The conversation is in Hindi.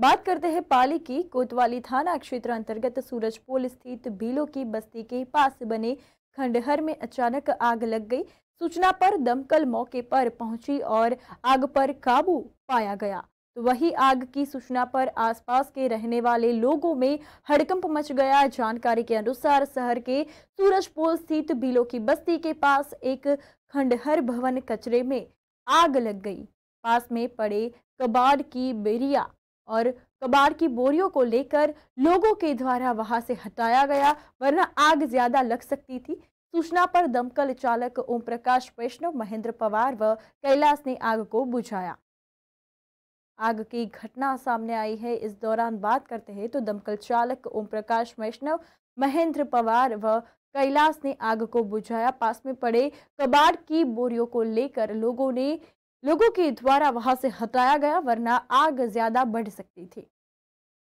बात करते हैं पाली की कोतवाली थाना क्षेत्र अंतर्गत सूरजपोल स्थित बीलो की बस्ती के पास बने खंडहर में अचानक आग लग गई सूचना पर दमकल मौके पर पहुंची और आग पर काबू पाया गया तो वही आग की सूचना पर आसपास के रहने वाले लोगों में हड़कंप मच गया जानकारी के अनुसार शहर के सूरजपोल स्थित बीलो की बस्ती के पास एक खंडहर भवन कचरे में आग लग गई पास में पड़े कबाड़ की बेरिया और कबाड़ की बोरियों को लेकर लोगों के द्वारा वहां से हटाया गया वरना आग ज्यादा लग सकती थी सूचना पर दमकल चालक ओम प्रकाश वैष्णव महेंद्र पवार व कैलाश ने आग को बुझाया आग की घटना सामने आई है इस दौरान बात करते हैं तो दमकल चालक ओम प्रकाश वैष्णव महेंद्र पवार व कैलाश ने आग को बुझाया पास में पड़े कबाड़ की बोरियों को लेकर लोगों ने लोगों के द्वारा वहां से हटाया गया वरना आग ज्यादा बढ़ सकती थी